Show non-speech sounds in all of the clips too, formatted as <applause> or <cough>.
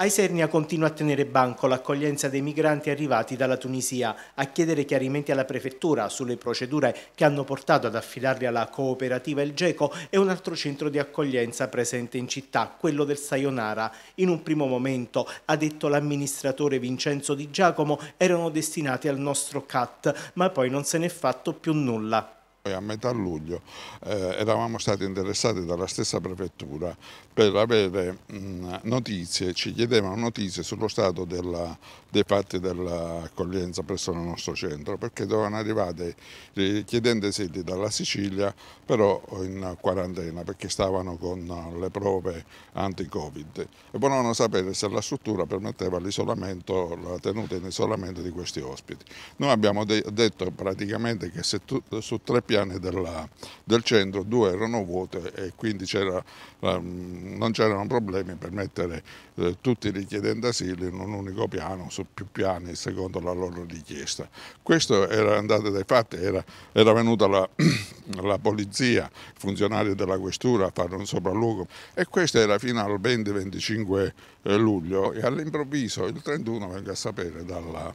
A Isernia continua a tenere banco l'accoglienza dei migranti arrivati dalla Tunisia, a chiedere chiarimenti alla prefettura sulle procedure che hanno portato ad affidarli alla cooperativa El Geco e un altro centro di accoglienza presente in città, quello del Sayonara. In un primo momento, ha detto l'amministratore Vincenzo Di Giacomo, erano destinati al nostro CAT, ma poi non se n'è fatto più nulla poi a metà luglio eh, eravamo stati interessati dalla stessa prefettura per avere mh, mm, notizie, ci chiedevano notizie sullo stato della, dei fatti dell'accoglienza presso il nostro centro, perché dovevano arrivare richiedenti eh, asili dalla Sicilia, però in quarantena, perché stavano con le prove anti-Covid e volevano sapere se la struttura permetteva l'isolamento, la tenuta in isolamento di questi ospiti. Noi abbiamo de detto praticamente che se tu, su tre piani piani della, del centro due erano vuote e quindi ehm, non c'erano problemi per mettere eh, tutti i richiedenti asilo in un unico piano, su più piani secondo la loro richiesta. Questo era andato dai fatti, era, era venuta la, <clears throat> la polizia, funzionari della questura a fare un sopralluogo e questo era fino al 20-25 eh, luglio e all'improvviso il 31 venga a sapere dalla,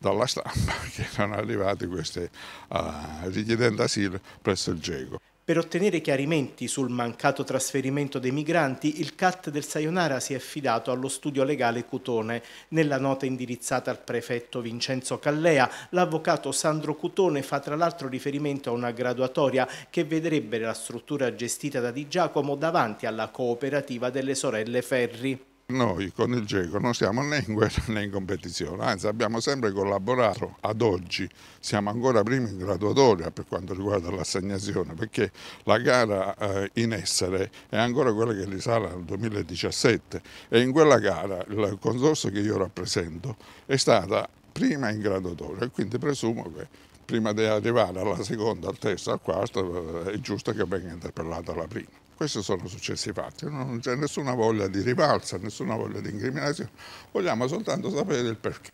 dalla stampa <laughs> che erano arrivate queste uh, richiedenti asilo presso il GECO. Per ottenere chiarimenti sul mancato trasferimento dei migranti, il CAT del Sayonara si è affidato allo studio legale Cutone. Nella nota indirizzata al prefetto Vincenzo Callea, l'avvocato Sandro Cutone fa tra l'altro riferimento a una graduatoria che vedrebbe la struttura gestita da Di Giacomo davanti alla cooperativa delle sorelle Ferri. Noi con il GECO non siamo né in guerra né in competizione, anzi abbiamo sempre collaborato ad oggi, siamo ancora primi in graduatoria per quanto riguarda l'assegnazione perché la gara eh, in essere è ancora quella che risale al 2017 e in quella gara il consorzio che io rappresento è stata prima in graduatoria e quindi presumo che prima di arrivare alla seconda, al terzo, al quarto eh, è giusto che venga interpellata la prima. Questi sono successi fatti, non c'è nessuna voglia di rivalsa, nessuna voglia di incriminazione, vogliamo soltanto sapere il perché.